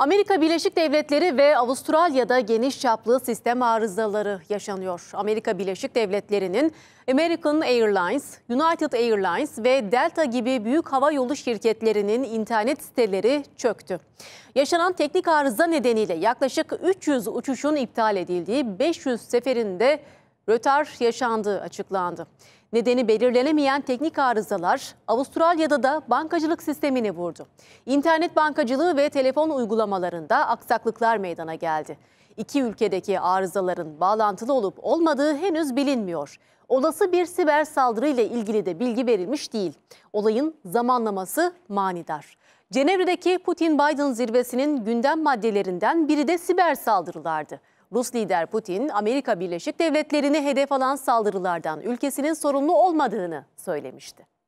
Amerika Birleşik Devletleri ve Avustralya'da geniş çaplı sistem arızaları yaşanıyor. Amerika Birleşik Devletleri'nin American Airlines, United Airlines ve Delta gibi büyük hava yolu şirketlerinin internet siteleri çöktü. Yaşanan teknik arıza nedeniyle yaklaşık 300 uçuşun iptal edildiği 500 seferinde rötar yaşandığı açıklandı. Nedeni belirlenemeyen teknik arızalar Avustralya'da da bankacılık sistemini vurdu. İnternet bankacılığı ve telefon uygulamalarında aksaklıklar meydana geldi. İki ülkedeki arızaların bağlantılı olup olmadığı henüz bilinmiyor. Olası bir siber saldırı ile ilgili de bilgi verilmiş değil. Olayın zamanlaması manidar. Cenevre'deki Putin-Biden zirvesinin gündem maddelerinden biri de siber saldırılardı. Rus lider Putin, Amerika Birleşik Devletleri'ni hedef alan saldırılardan ülkesinin sorumlu olmadığını söylemişti.